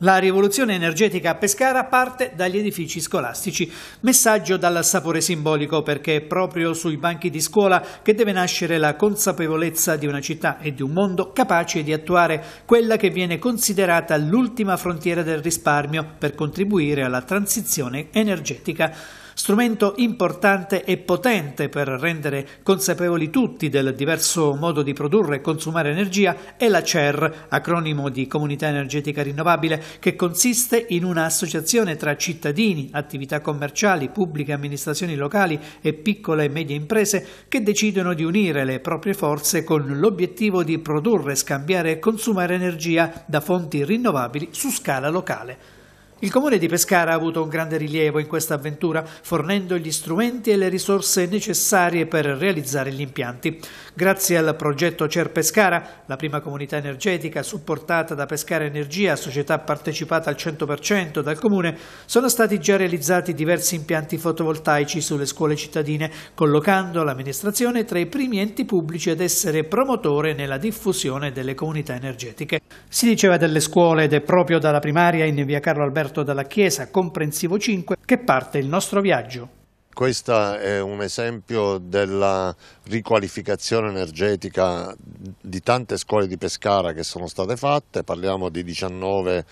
La rivoluzione energetica a Pescara parte dagli edifici scolastici. Messaggio dal sapore simbolico perché è proprio sui banchi di scuola che deve nascere la consapevolezza di una città e di un mondo capace di attuare quella che viene considerata l'ultima frontiera del risparmio per contribuire alla transizione energetica strumento importante e potente per rendere consapevoli tutti del diverso modo di produrre e consumare energia, è la CER, acronimo di Comunità Energetica Rinnovabile, che consiste in un'associazione tra cittadini, attività commerciali, pubbliche amministrazioni locali e piccole e medie imprese che decidono di unire le proprie forze con l'obiettivo di produrre, scambiare e consumare energia da fonti rinnovabili su scala locale. Il comune di Pescara ha avuto un grande rilievo in questa avventura, fornendo gli strumenti e le risorse necessarie per realizzare gli impianti. Grazie al progetto CER Pescara, la prima comunità energetica supportata da Pescara Energia, società partecipata al 100% dal comune, sono stati già realizzati diversi impianti fotovoltaici sulle scuole cittadine, collocando l'amministrazione tra i primi enti pubblici ad essere promotore nella diffusione delle comunità energetiche. Si diceva delle scuole ed è proprio dalla primaria in via Carlo Alberto offerto dalla Chiesa Comprensivo 5 che parte il nostro viaggio. Questo è un esempio della riqualificazione energetica di tante scuole di Pescara che sono state fatte, parliamo di 19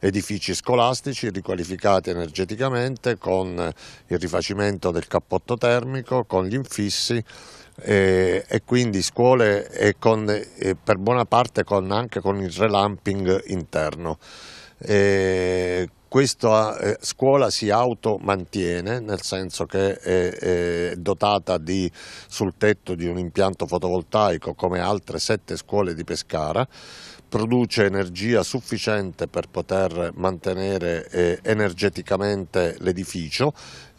edifici scolastici riqualificati energeticamente con il rifacimento del cappotto termico, con gli infissi e, e quindi scuole e con, e per buona parte con, anche con il relamping interno. E questa eh, scuola si automantiene, nel senso che è, è dotata di, sul tetto di un impianto fotovoltaico come altre sette scuole di Pescara, produce energia sufficiente per poter mantenere eh, energeticamente l'edificio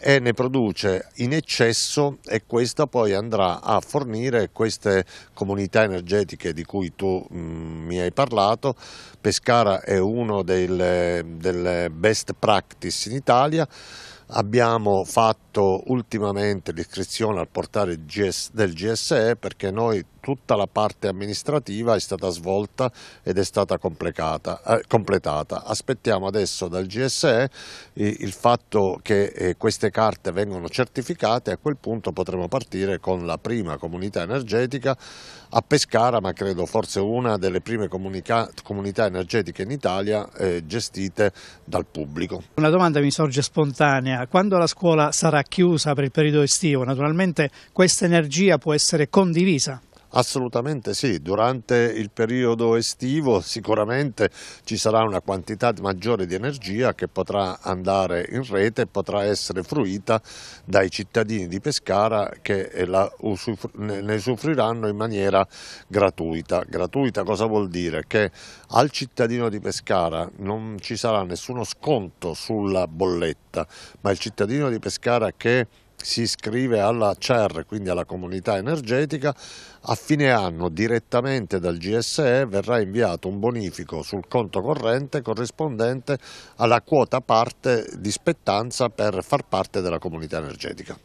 e ne produce in eccesso e questa poi andrà a fornire queste comunità energetiche di cui tu mh, mm, mi hai parlato. Pescara è uno delle, delle best practice in Italia. Abbiamo fatto ultimamente l'iscrizione al portale del GSE perché noi tutta la parte amministrativa è stata svolta ed è stata completata. Eh, completata. Aspettiamo adesso dal GSE eh, il fatto che eh, queste carte vengano certificate e a quel punto potremo partire con la prima comunità energetica a Pescara, ma credo forse una delle prime comunità energetiche in Italia eh, gestite dal pubblico. Una domanda mi sorge spontanea, quando la scuola sarà chiusa per il periodo estivo, naturalmente questa energia può essere condivisa? Assolutamente sì, durante il periodo estivo sicuramente ci sarà una quantità maggiore di energia che potrà andare in rete e potrà essere fruita dai cittadini di Pescara che ne usufruiranno in maniera gratuita. Gratuita cosa vuol dire? Che al cittadino di Pescara non ci sarà nessuno sconto sulla bolletta, ma il cittadino di Pescara che si iscrive alla CER, quindi alla comunità energetica, a fine anno direttamente dal GSE verrà inviato un bonifico sul conto corrente corrispondente alla quota parte di spettanza per far parte della comunità energetica.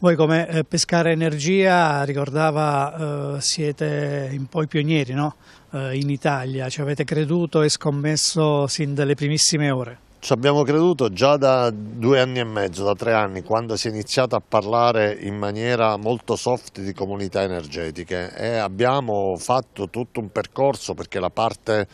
Voi come eh, Pescare Energia, ricordava, eh, siete un po' i pionieri no? Eh, in Italia, ci avete creduto e scommesso sin dalle primissime ore. Ci abbiamo creduto già da due anni e mezzo, da tre anni, quando si è iniziato a parlare in maniera molto soft di comunità energetiche e abbiamo fatto tutto un percorso perché la parte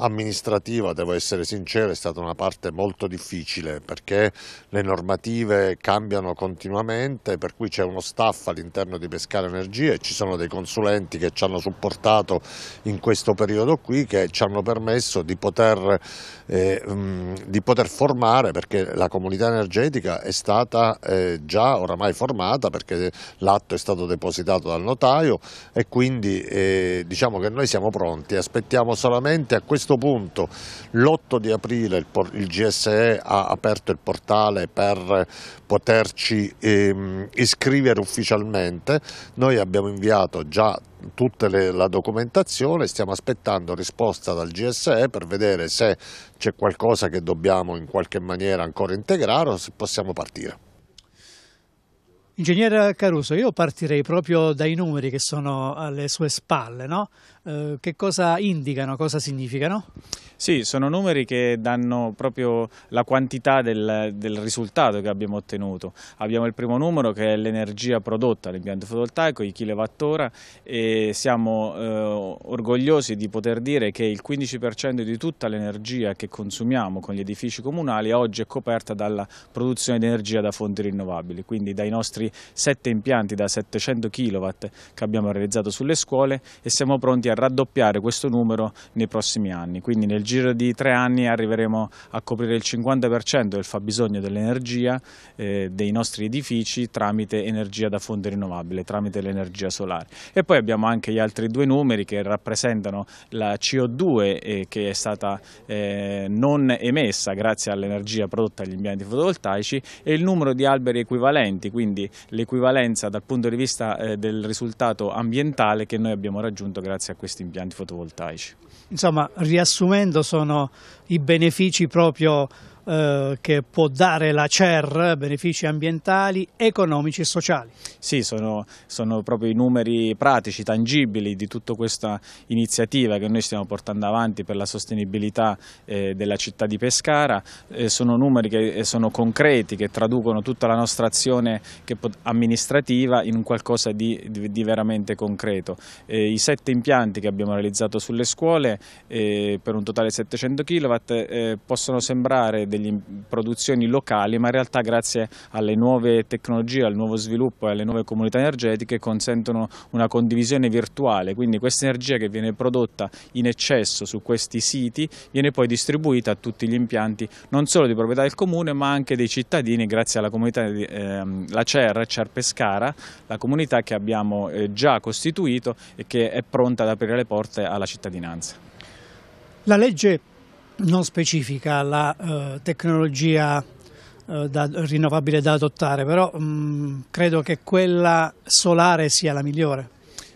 amministrativa, devo essere sincero, è stata una parte molto difficile perché le normative cambiano continuamente, per cui c'è uno staff all'interno di Pescare Energie e ci sono dei consulenti che ci hanno supportato in questo periodo qui che ci hanno permesso di poter, eh, mm, di poter formare perché la comunità energetica è stata eh, già oramai formata perché l'atto è stato depositato dal notaio e quindi eh, diciamo che noi siamo pronti, aspettiamo solamente a questo questo punto l'8 di aprile il, GSE ha aperto il portale per poterci ehm, iscrivere ufficialmente, noi abbiamo inviato già tutta la documentazione, stiamo aspettando risposta dal GSE per vedere se c'è qualcosa che dobbiamo in qualche maniera ancora integrare o se possiamo partire. Ingegnere Caruso, io partirei proprio dai numeri che sono alle sue spalle, no? eh, che cosa indicano, cosa significano? Sì, sono numeri che danno proprio la quantità del, del risultato che abbiamo ottenuto. Abbiamo il primo numero che è l'energia prodotta all'impianto fotovoltaico, i kilowattora e siamo eh, orgogliosi di poter dire che il 15% di tutta l'energia che consumiamo con gli edifici comunali oggi è coperta dalla produzione di energia da fonti rinnovabili, quindi dai nostri sette impianti da 700 kW che abbiamo realizzato sulle scuole e siamo pronti a raddoppiare questo numero nei prossimi anni, quindi nel giro di tre anni arriveremo a coprire il 50% del fabbisogno dell'energia eh, dei nostri edifici tramite energia da fonte rinnovabile, tramite l'energia solare. E poi abbiamo anche gli altri due numeri che rappresentano la CO2 eh, che è stata eh, non emessa grazie all'energia prodotta agli impianti fotovoltaici e il numero di alberi equivalenti, quindi l'equivalenza dal punto di vista eh, del risultato ambientale che noi abbiamo raggiunto grazie a questi impianti fotovoltaici. Insomma, riassumendo sono i benefici proprio eh, che può dare la CER, benefici ambientali, economici e sociali. Sì, sono, sono proprio i numeri pratici, tangibili di tutta questa iniziativa che noi stiamo portando avanti per la sostenibilità eh, della città di Pescara, eh, sono numeri che eh, sono concreti, che traducono tutta la nostra azione amministrativa in qualcosa di, di, di veramente concreto. Eh, I sette impianti che abbiamo realizzato sulle scuole per un totale di 700 kW possono sembrare degli delle produzioni locali, ma in realtà grazie alle nuove tecnologie, al nuovo sviluppo e alle nuove comunità energetiche consentono una condivisione virtuale, quindi questa energia che viene prodotta in eccesso su questi siti viene poi distribuita a tutti gli impianti non solo di proprietà del comune ma anche dei cittadini grazie alla comunità di, eh, la CER, CER Pescara, la comunità che abbiamo eh, già costituito e che è pronta ad aprire le porte alla cittadinanza. La legge non specifica la eh, tecnologia eh, da, rinnovabile da adottare, però mh, mm, credo che quella solare sia la migliore.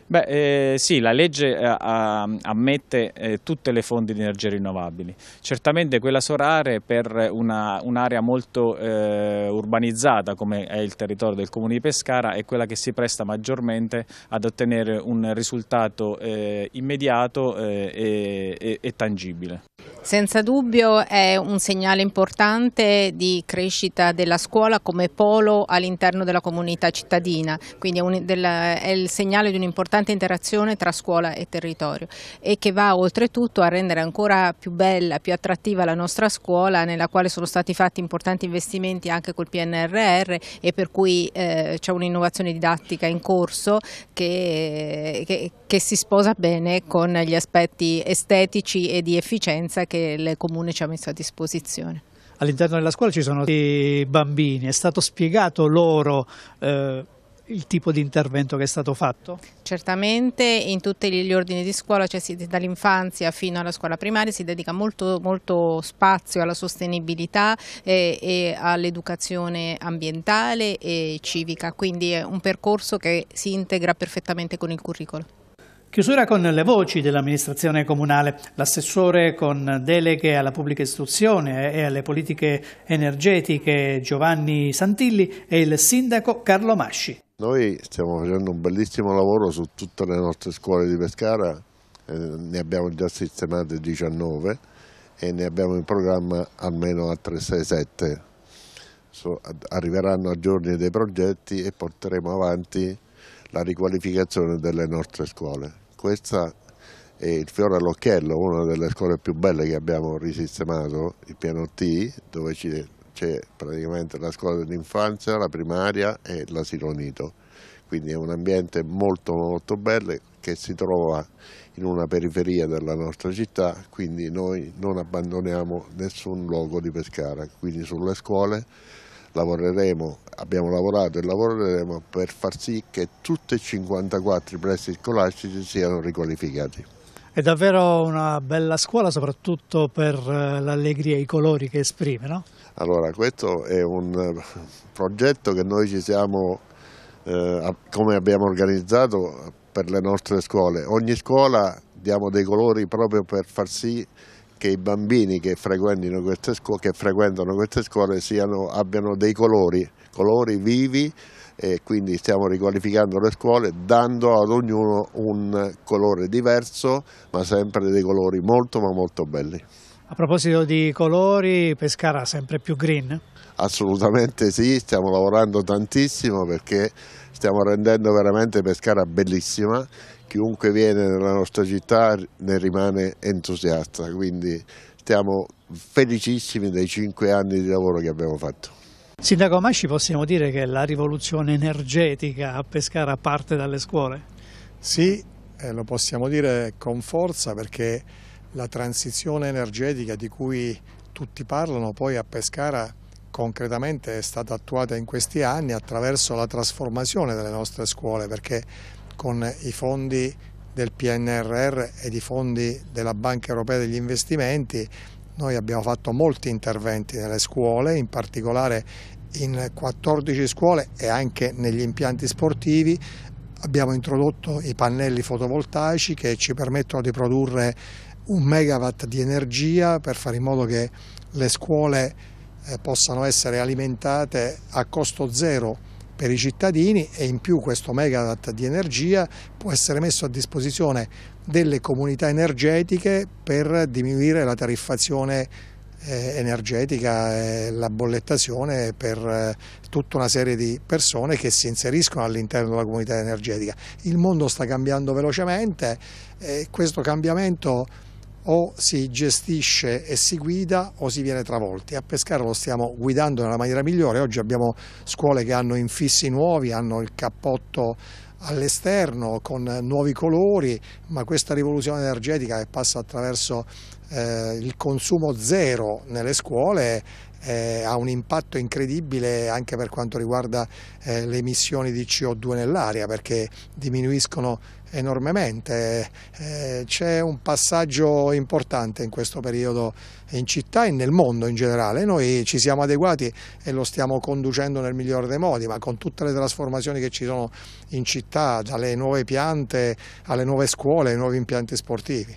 Beh, eh, sì, la legge eh, ammette eh, tutte le fonti di energie rinnovabili. Certamente quella solare per un'area un molto eh, urbanizzata come è il territorio del comune di Pescara è quella che si presta maggiormente ad ottenere un risultato eh, immediato eh, e, e, e tangibile. Senza dubbio è un segnale importante di crescita della scuola come polo all'interno della comunità cittadina, quindi è, un, del, è il segnale di un'importanza un'importante interazione tra scuola e territorio e che va oltretutto a rendere ancora più bella, più attrattiva la nostra scuola nella quale sono stati fatti importanti investimenti anche col PNRR e per cui eh, c'è un'innovazione didattica in corso che, che, che si sposa bene con gli aspetti estetici e di efficienza che il Comune ci ha messo a disposizione. All'interno della scuola ci sono dei bambini, è stato spiegato loro eh, il tipo di intervento che è stato fatto? Certamente in tutti gli ordini di scuola, cioè dall'infanzia fino alla scuola primaria, si dedica molto, molto spazio alla sostenibilità e, e all'educazione ambientale e civica, quindi è un percorso che si integra perfettamente con il curriculum. Chiusura con le voci dell'amministrazione comunale. L'assessore con deleghe alla pubblica istruzione e alle politiche energetiche Giovanni Santilli e il sindaco Carlo Masci. Noi stiamo facendo un bellissimo lavoro su tutte le nostre scuole di Pescara, eh, ne abbiamo già sistemate 19 e ne abbiamo in programma almeno altre 6-7. So, arriveranno a giorni dei progetti e porteremo avanti la riqualificazione delle nostre scuole questa è il fiore all'occhiello, una delle scuole più belle che abbiamo risistemato, il piano T, dove c'è praticamente la scuola dell'infanzia, la primaria e l'asilo nido. Quindi è un ambiente molto molto bello che si trova in una periferia della nostra città, quindi noi non abbandoniamo nessun luogo di Pescara, quindi sulle scuole lavoreremo, abbiamo lavorato e lavoreremo per far sì che tutti e 54 i plessi scolastici siano riqualificati. È davvero una bella scuola soprattutto per eh, l'allegria e i colori che esprime, no? Allora, questo è un eh, progetto che noi ci siamo, eh, come abbiamo organizzato per le nostre scuole. Ogni scuola diamo dei colori proprio per far sì che i bambini che, scuole, che frequentano queste scuole siano, abbiano dei colori, colori vivi e quindi stiamo riqualificando le scuole dando ad ognuno un colore diverso ma sempre dei colori molto ma molto belli. A proposito di colori, Pescara sempre più green? Assolutamente sì, stiamo lavorando tantissimo perché stiamo rendendo veramente Pescara bellissima chiunque viene nella nostra città ne rimane entusiasta, quindi stiamo felicissimi dei cinque anni di lavoro che abbiamo fatto. Sindaco ci possiamo dire che la rivoluzione energetica a Pescara parte dalle scuole? Sì, eh, lo possiamo dire con forza perché la transizione energetica di cui tutti parlano poi a Pescara concretamente è stata attuata in questi anni attraverso la trasformazione delle nostre scuole perché con i fondi del PNRR e i fondi della Banca Europea degli Investimenti noi abbiamo fatto molti interventi nelle scuole, in particolare in 14 scuole e anche negli impianti sportivi abbiamo introdotto i pannelli fotovoltaici che ci permettono di produrre un megawatt di energia per fare in modo che le scuole eh, possano essere alimentate a costo zero per i cittadini e in più questo megawatt di energia può essere messo a disposizione delle comunità energetiche per diminuire la tariffazione eh, energetica e la bollettazione per eh, tutta una serie di persone che si inseriscono all'interno della comunità energetica. Il mondo sta cambiando velocemente eh, e questo cambiamento o si gestisce e si guida o si viene travolti. A Pescara lo stiamo guidando nella maniera migliore, oggi abbiamo scuole che hanno infissi nuovi, hanno il cappotto all'esterno con nuovi colori, ma questa rivoluzione energetica che passa attraverso eh, il consumo zero nelle scuole eh, ha un impatto incredibile anche per quanto riguarda eh, le emissioni di CO2 nell'aria perché diminuiscono enormemente. Eh, c'è un passaggio importante in questo periodo in città e nel mondo in generale. Noi ci siamo adeguati e lo stiamo conducendo nel migliore dei modi, ma con tutte le trasformazioni che ci sono in città, dalle nuove piante alle nuove scuole, ai nuovi impianti sportivi.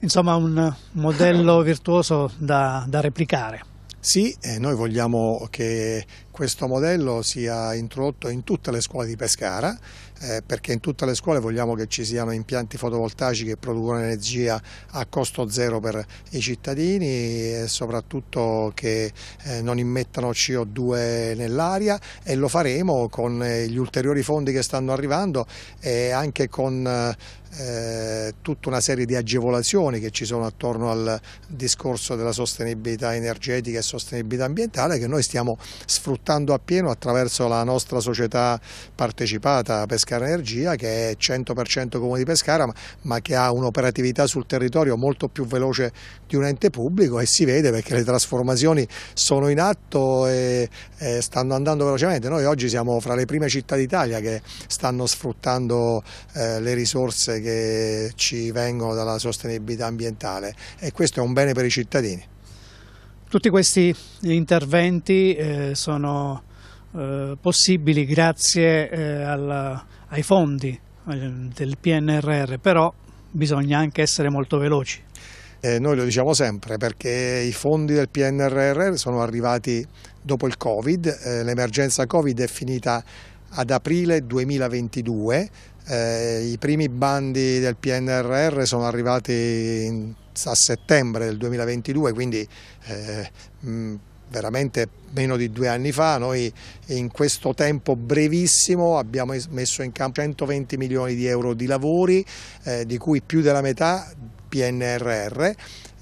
Insomma un modello virtuoso da, da replicare. Sì, eh, noi vogliamo che questo modello sia introdotto in tutte le scuole di Pescara eh, perché in tutte le scuole vogliamo che ci siano impianti fotovoltaici che producono energia a costo zero per i cittadini e soprattutto che eh, non immettano CO2 nell'aria e lo faremo con eh, gli ulteriori fondi che stanno arrivando e anche con eh, eh, tutta una serie di agevolazioni che ci sono attorno al discorso della sostenibilità energetica e sostenibilità ambientale che noi stiamo sfruttando appieno attraverso la nostra società partecipata Pescara Energia che è 100% comune di Pescara ma, che ha un'operatività sul territorio molto più veloce di un ente pubblico e si vede perché le trasformazioni sono in atto e, stanno andando velocemente. Noi oggi siamo fra le prime città d'Italia che stanno sfruttando eh, le risorse che che ci vengono dalla sostenibilità ambientale e questo è un bene per i cittadini. Tutti questi interventi eh, sono eh, possibili grazie eh, al, ai fondi del PNRR, però bisogna anche essere molto veloci. Eh, noi lo diciamo sempre perché i fondi del PNRR sono arrivati dopo il Covid, eh, l'emergenza Covid è finita ad aprile 2022, eh, I primi bandi del PNRR sono arrivati in, a settembre del 2022, quindi eh, mh, mm, veramente meno di due anni fa, noi in questo tempo brevissimo abbiamo messo in campo 120 milioni di euro di lavori, eh, di cui più della metà PNRR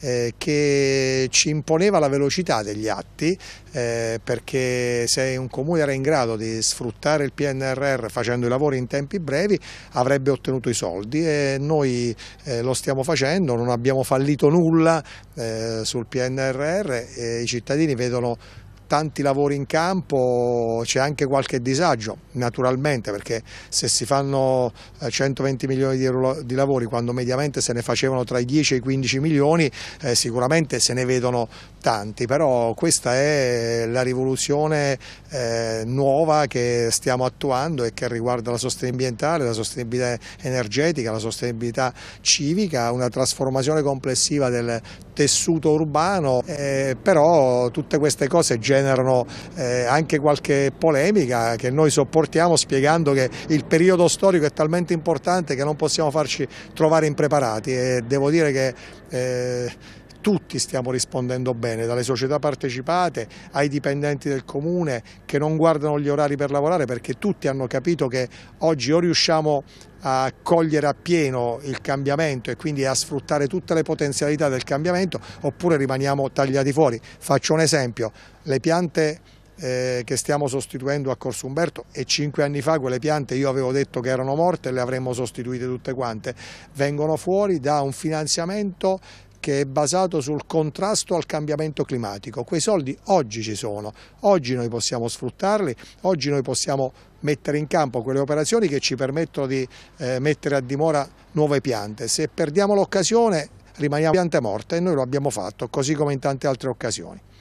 eh, che ci imponeva la velocità degli atti eh, perché se un comune era in grado di sfruttare il PNRR facendo i lavori in tempi brevi avrebbe ottenuto i soldi e noi eh, lo stiamo facendo, non abbiamo fallito nulla eh, sul PNRR e i cittadini vedono tanti lavori in campo c'è anche qualche disagio, naturalmente, perché se si fanno 120 eh, milioni di, di lavori quando mediamente se ne facevano tra i 10 e i 15 milioni, eh, sicuramente se ne vedono tanti, però questa è la rivoluzione eh, nuova che stiamo attuando e che riguarda la sostenibilità ambientale, la sostenibilità energetica, la sostenibilità civica, una trasformazione complessiva del tessuto urbano, eh, però tutte queste cose generano generano eh, anche qualche polemica che noi sopportiamo spiegando che il periodo storico è talmente importante che non possiamo farci trovare impreparati e devo dire che eh, tutti stiamo rispondendo bene, dalle società partecipate ai dipendenti del comune che non guardano gli orari per lavorare perché tutti hanno capito che oggi o riusciamo a cogliere appieno il cambiamento e quindi a sfruttare tutte le potenzialità del cambiamento oppure rimaniamo tagliati fuori. Faccio un esempio, le piante eh, che stiamo sostituendo a Corso Umberto e cinque anni fa quelle piante io avevo detto che erano morte e le avremmo sostituite tutte quante, vengono fuori da un finanziamento che è basato sul contrasto al cambiamento climatico. Quei soldi oggi ci sono, oggi noi possiamo sfruttarli, oggi noi possiamo mettere in campo quelle operazioni che ci permettono di eh, mettere a dimora nuove piante. Se perdiamo l'occasione rimaniamo piante morte e noi lo abbiamo fatto, così come in tante altre occasioni.